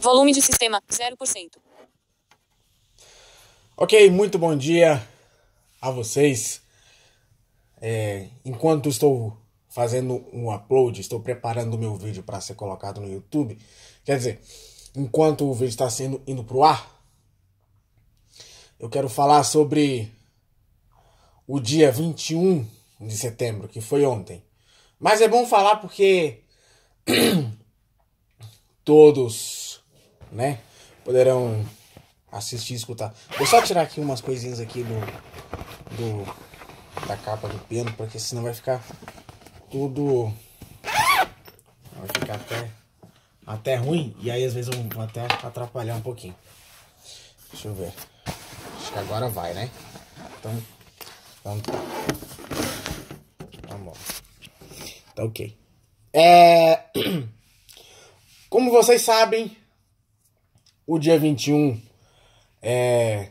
Volume de sistema, 0%. Ok, muito bom dia a vocês. É, enquanto estou fazendo um upload, estou preparando o meu vídeo para ser colocado no YouTube. Quer dizer, enquanto o vídeo está sendo indo para o ar, eu quero falar sobre o dia 21 de setembro, que foi ontem. Mas é bom falar porque todos né? Poderão assistir e escutar. Vou só tirar aqui umas coisinhas aqui do, do da capa do pêndulo, porque senão vai ficar tudo vai ficar até até ruim e aí às vezes vão até atrapalhar um pouquinho. Deixa eu ver. Acho que agora vai, né? Então, então tá. Vamos. Tá ok. É... Como vocês sabem, o dia 21 é,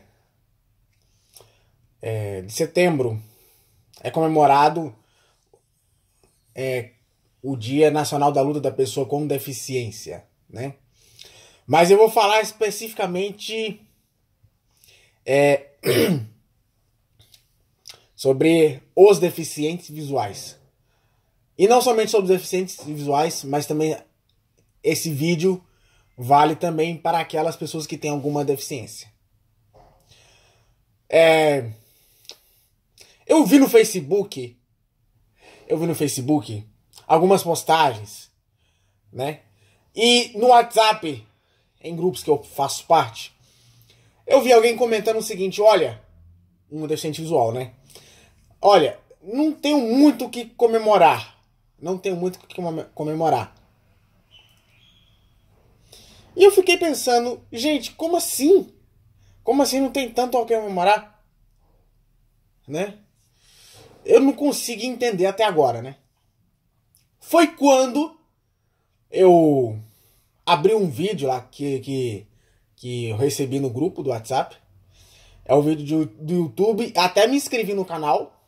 é, de setembro é comemorado é, o Dia Nacional da Luta da Pessoa com Deficiência, né? Mas eu vou falar especificamente é, sobre os deficientes visuais. E não somente sobre os deficientes visuais, mas também esse vídeo Vale também para aquelas pessoas que têm alguma deficiência. É... Eu vi no Facebook, eu vi no Facebook algumas postagens, né? E no WhatsApp, em grupos que eu faço parte, eu vi alguém comentando o seguinte: olha, um deficiente visual, né? Olha, não tenho muito o que comemorar. Não tenho muito o que comemorar. E eu fiquei pensando, gente, como assim? Como assim não tem tanto ao comemorar? Né? Eu não consigo entender até agora, né? Foi quando eu abri um vídeo lá que, que, que eu recebi no grupo do WhatsApp. É um vídeo do, do YouTube. Até me inscrevi no canal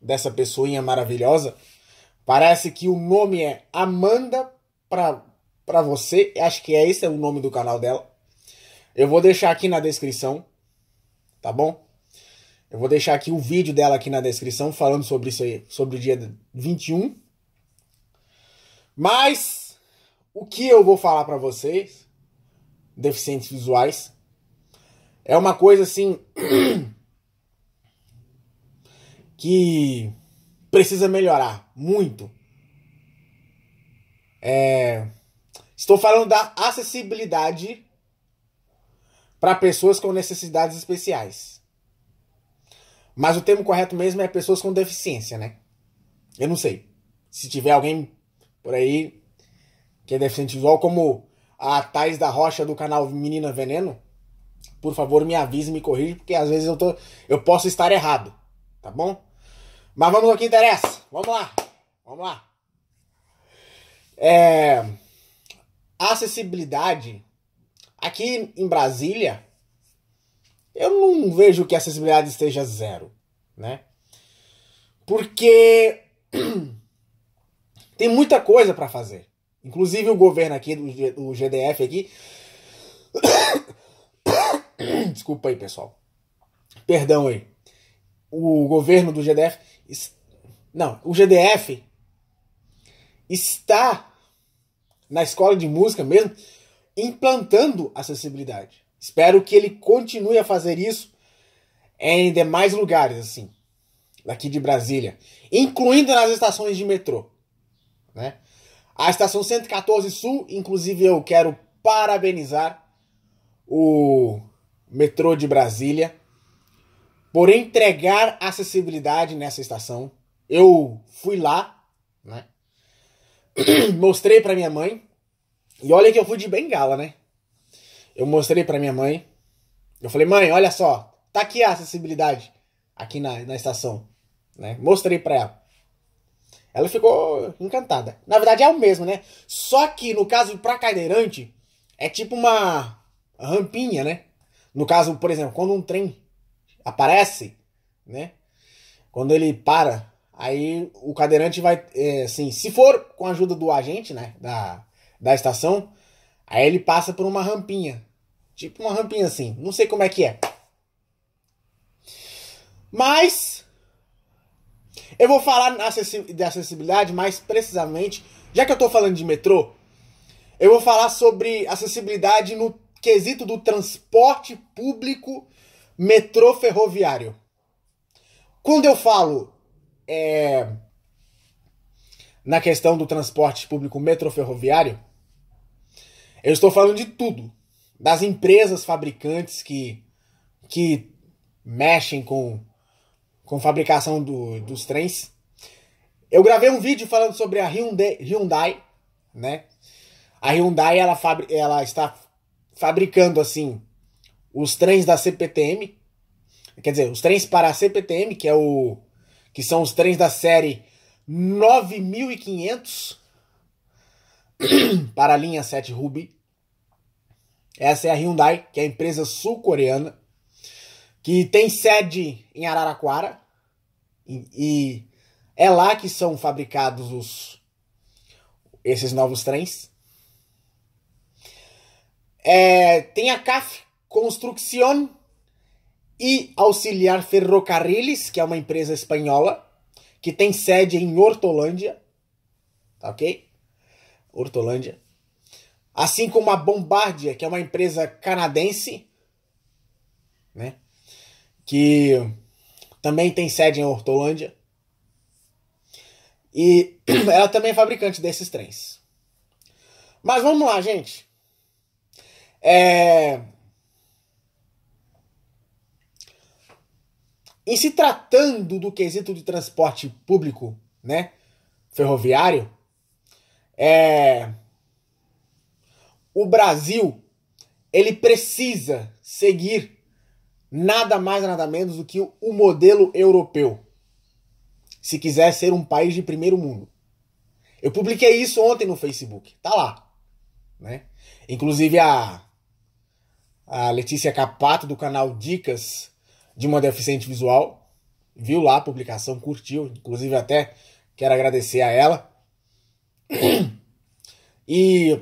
dessa pessoinha maravilhosa. Parece que o nome é Amanda pra para você. Acho que é esse é o nome do canal dela. Eu vou deixar aqui na descrição, tá bom? Eu vou deixar aqui o vídeo dela aqui na descrição falando sobre isso aí, sobre o dia 21. Mas o que eu vou falar para vocês, deficientes visuais, é uma coisa assim que precisa melhorar muito. É Estou falando da acessibilidade para pessoas com necessidades especiais. Mas o termo correto mesmo é pessoas com deficiência, né? Eu não sei. Se tiver alguém por aí que é deficiente visual, como a Thais da Rocha do canal Menina Veneno, por favor me avise, me corrija, porque às vezes eu, tô, eu posso estar errado, tá bom? Mas vamos ao que interessa. Vamos lá. Vamos lá. É a acessibilidade aqui em Brasília, eu não vejo que a acessibilidade esteja zero, né? Porque tem muita coisa para fazer. Inclusive o governo aqui, do GDF aqui. Desculpa aí, pessoal. Perdão aí. O governo do GDF. Não, o GDF está na escola de música mesmo, implantando acessibilidade. Espero que ele continue a fazer isso em demais lugares, assim, daqui de Brasília, incluindo nas estações de metrô, né? A estação 114 Sul, inclusive eu quero parabenizar o metrô de Brasília por entregar acessibilidade nessa estação. Eu fui lá, né? mostrei para minha mãe. E olha que eu fui de bengala, né? Eu mostrei para minha mãe. Eu falei, mãe, olha só, tá aqui a acessibilidade aqui na, na estação. Né? Mostrei para ela. Ela ficou encantada. Na verdade é o mesmo, né? Só que no caso pra cadeirante, é tipo uma rampinha, né? No caso, por exemplo, quando um trem aparece, né? Quando ele para Aí o cadeirante vai, é, assim, se for com a ajuda do agente, né, da, da estação, aí ele passa por uma rampinha. Tipo uma rampinha assim, não sei como é que é. Mas eu vou falar de acessibilidade mais precisamente, já que eu tô falando de metrô, eu vou falar sobre acessibilidade no quesito do transporte público metrô ferroviário. Quando eu falo é, na questão do transporte público metroferroviário, eu estou falando de tudo. Das empresas fabricantes que, que mexem com, com fabricação do, dos trens. Eu gravei um vídeo falando sobre a Hyundai, Hyundai né? A Hyundai ela, ela está fabricando assim os trens da CPTM, quer dizer, os trens para a CPTM, que é o que são os trens da série 9500 para a linha 7 Ruby. Essa é a Hyundai, que é a empresa sul-coreana, que tem sede em Araraquara e é lá que são fabricados os esses novos trens. É, tem a CAF Construcción e Auxiliar Ferrocarriles, que é uma empresa espanhola, que tem sede em Hortolândia, tá ok? Hortolândia. Assim como a Bombardia, que é uma empresa canadense, né? Que também tem sede em Hortolândia. E ela também é fabricante desses trens. Mas vamos lá, gente. É, Em se tratando do quesito de transporte público, né, ferroviário, é, o Brasil ele precisa seguir nada mais nada menos do que o modelo europeu, se quiser ser um país de primeiro mundo. Eu publiquei isso ontem no Facebook, tá lá, né? Inclusive a a Letícia Capato do canal Dicas de uma deficiente visual. Viu lá a publicação, curtiu, inclusive até quero agradecer a ela. E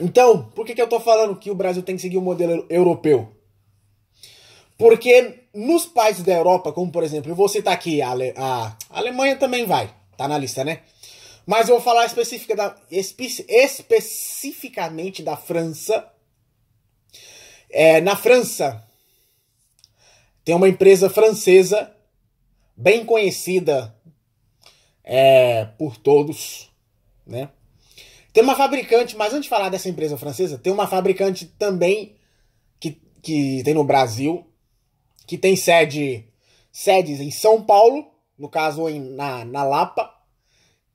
então, por que, que eu estou falando que o Brasil tem que seguir o um modelo europeu? Porque nos países da Europa, como por exemplo, eu vou citar aqui, a, Ale a Alemanha também vai, tá na lista, né? Mas eu vou falar especifica da, espe especificamente da França. É, na França, tem uma empresa francesa, bem conhecida é, por todos, né? Tem uma fabricante, mas antes de falar dessa empresa francesa, tem uma fabricante também que, que tem no Brasil, que tem sede, sedes em São Paulo, no caso em, na, na Lapa,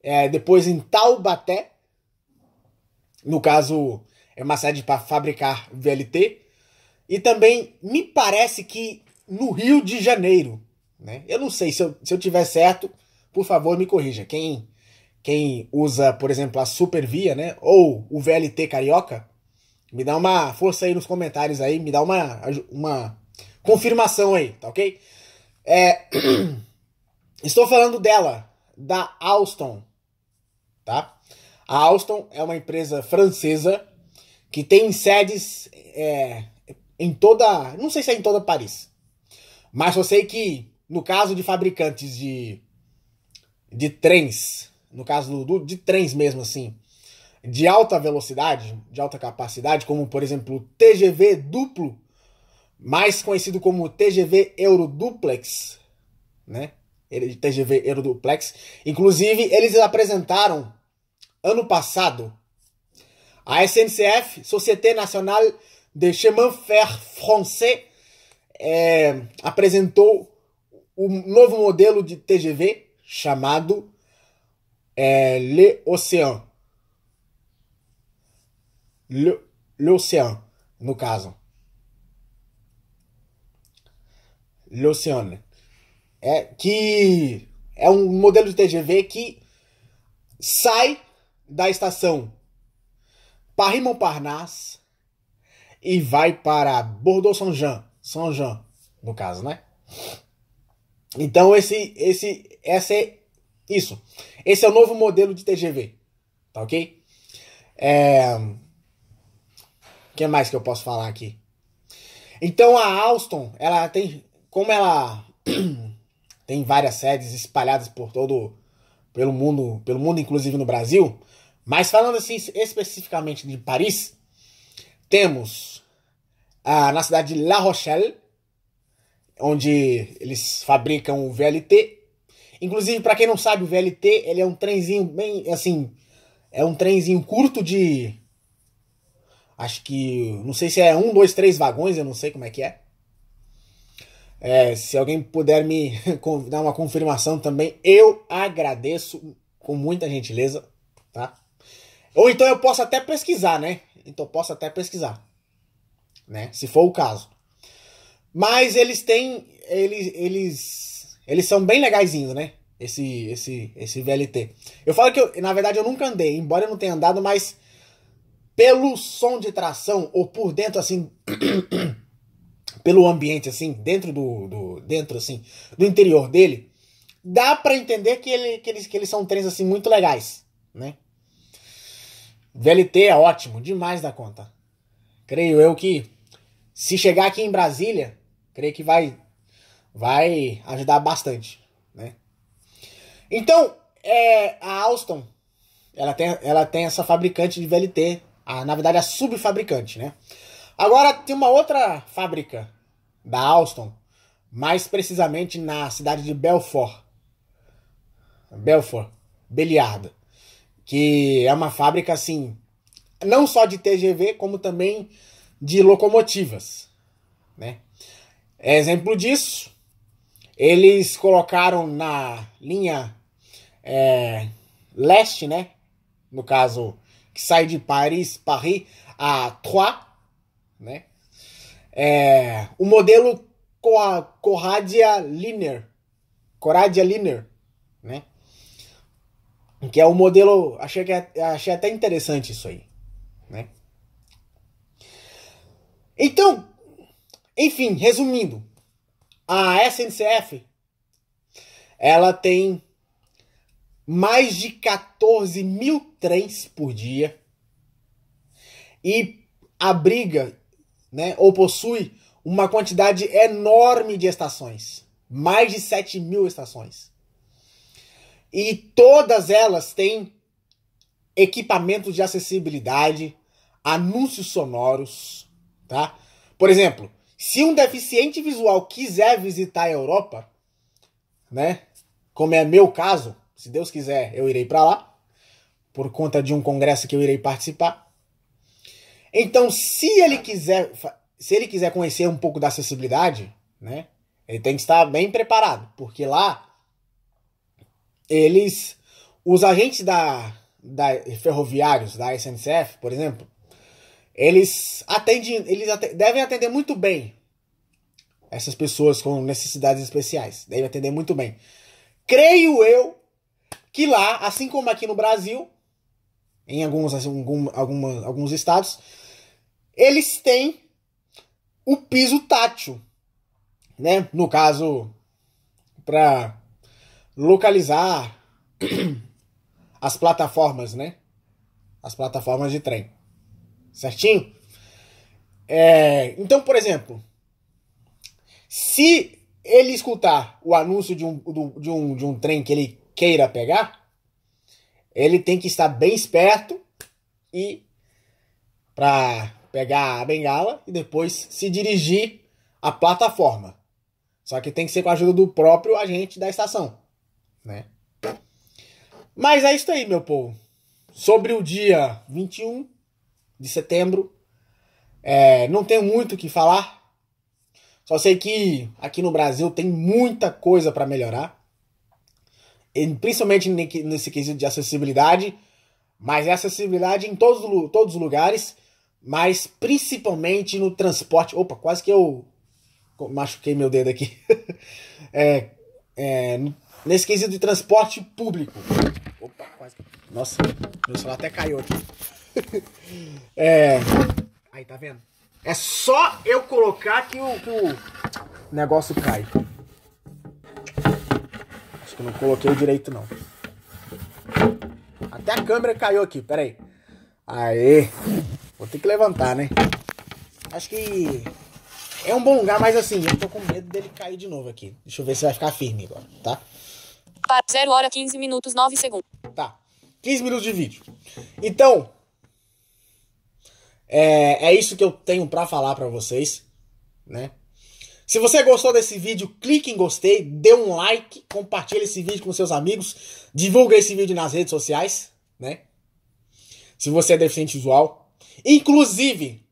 é, depois em Taubaté, no caso é uma sede para fabricar VLT, e também me parece que no Rio de Janeiro. Né? Eu não sei se eu, se eu tiver certo, por favor me corrija. Quem, quem usa, por exemplo, a Supervia né? ou o VLT Carioca, me dá uma força aí nos comentários aí, me dá uma, uma confirmação aí, tá ok? É, estou falando dela, da Alstom, tá? A Alstom é uma empresa francesa que tem sedes é, em toda, não sei se é em toda Paris, mas eu sei que, no caso de fabricantes de, de trens, no caso do, de trens mesmo assim, de alta velocidade, de alta capacidade, como por exemplo o TGV duplo, mais conhecido como TGV Euroduplex, né? TGV Euroduplex. Inclusive, eles apresentaram ano passado a SNCF, Société Nationale de Chemin Fer Français, é, apresentou um novo modelo de TGV chamado é, Le Océan. Le, Le Océan, no caso. Le Océan. Né? É, que é um modelo de TGV que sai da estação Paris Montparnasse e vai para Bordeaux-Saint-Jean são João, no caso, né? Então esse esse essa é isso. Esse é o novo modelo de TGV, tá OK? É que mais que eu posso falar aqui? Então a Alstom, ela tem como ela tem várias sedes espalhadas por todo pelo mundo, pelo mundo inclusive no Brasil, mas falando assim especificamente de Paris, temos ah, na cidade de La Rochelle, onde eles fabricam o VLT. Inclusive, para quem não sabe, o VLT ele é um trenzinho bem assim. É um trenzinho curto de. Acho que. Não sei se é um, dois, três vagões, eu não sei como é que é. é se alguém puder me dar uma confirmação também, eu agradeço com muita gentileza, tá? Ou então eu posso até pesquisar, né? Então eu posso até pesquisar né? Se for o caso. Mas eles têm. Eles, eles, eles são bem legaisinhos, né? Esse, esse, esse VLT. Eu falo que, eu, na verdade, eu nunca andei, embora eu não tenha andado, mas pelo som de tração, ou por dentro, assim, pelo ambiente, assim, dentro do, do, dentro, assim, do interior dele, dá para entender que, ele, que, eles, que eles são trens, assim, muito legais, né? VLT é ótimo, demais da conta. Creio eu que se chegar aqui em Brasília, creio que vai, vai ajudar bastante. Né? Então, é, a Alstom, ela tem, ela tem essa fabricante de VLT, a, na verdade a subfabricante. Né? Agora tem uma outra fábrica da Alstom, mais precisamente na cidade de Belfort. Belfort, Beliarda, Que é uma fábrica assim, não só de TGV, como também de locomotivas. Né? É exemplo disso, eles colocaram na linha é, leste, né? no caso, que sai de Paris, Paris, a Troyes, né? É, o modelo Coradia Liner, Coradia Liner, né? Que é o modelo, achei, que, é, achei até interessante isso aí, né? Então, enfim, resumindo, a SNCF ela tem mais de 14 mil trens por dia e abriga, né, ou possui uma quantidade enorme de estações, mais de 7 mil estações. E todas elas têm equipamentos de acessibilidade, anúncios sonoros, Tá? Por exemplo, se um deficiente visual quiser visitar a Europa, né? Como é meu caso, se Deus quiser, eu irei para lá por conta de um congresso que eu irei participar. Então, se ele quiser, se ele quiser conhecer um pouco da acessibilidade, né? Ele tem que estar bem preparado, porque lá eles os agentes da, da ferroviários da SNCF, por exemplo, eles atendem, eles devem atender muito bem essas pessoas com necessidades especiais. Devem atender muito bem. Creio eu que lá, assim como aqui no Brasil, em alguns, assim, algum, alguma, alguns estados, eles têm o piso tátil, né? No caso, para localizar as plataformas, né? As plataformas de trem. Certinho? É, então, por exemplo, se ele escutar o anúncio de um, de, um, de um trem que ele queira pegar, ele tem que estar bem esperto e para pegar a bengala e depois se dirigir à plataforma. Só que tem que ser com a ajuda do próprio agente da estação, né? Mas é isso aí, meu povo. Sobre o dia 21 de setembro. É, não tenho muito o que falar. Só sei que aqui no Brasil tem muita coisa para melhorar. E principalmente nesse quesito de acessibilidade. Mas é acessibilidade em todos, todos os lugares. Mas principalmente no transporte. Opa, quase que eu machuquei meu dedo aqui. é, é, nesse quesito de transporte público. Opa, quase. Nossa, meu celular até caiu aqui. é. Aí, tá vendo? É só eu colocar que o, que o negócio cai. Acho que não coloquei direito, não. Até a câmera caiu aqui, peraí. Aê! Vou ter que levantar, né? Acho que é um bom lugar, mas assim, eu tô com medo dele cair de novo aqui. Deixa eu ver se vai ficar firme agora, tá? Para 0 hora 15 minutos 9 segundos. Tá. 15 minutos de vídeo. Então, é, é isso que eu tenho para falar para vocês, né? Se você gostou desse vídeo, clique em gostei, dê um like, compartilhe esse vídeo com seus amigos, divulgue esse vídeo nas redes sociais, né? Se você é deficiente visual. Inclusive,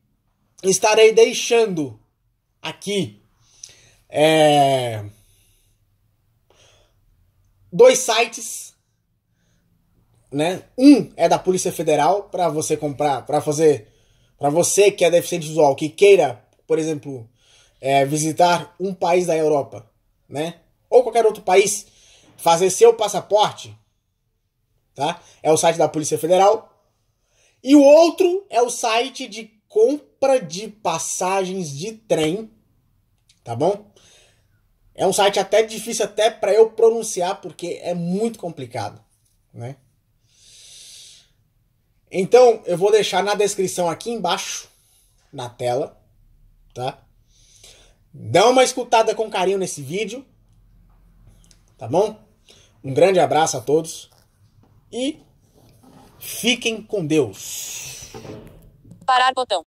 estarei deixando aqui é, dois sites, né? Um é da Polícia Federal para você comprar, para fazer para você que é deficiente visual, que queira, por exemplo, é, visitar um país da Europa, né? Ou qualquer outro país, fazer seu passaporte, tá? É o site da Polícia Federal. E o outro é o site de compra de passagens de trem, tá bom? É um site até difícil até para eu pronunciar porque é muito complicado, né? Então, eu vou deixar na descrição aqui embaixo, na tela, tá? Dá uma escutada com carinho nesse vídeo, tá bom? Um grande abraço a todos e fiquem com Deus. Parar botão.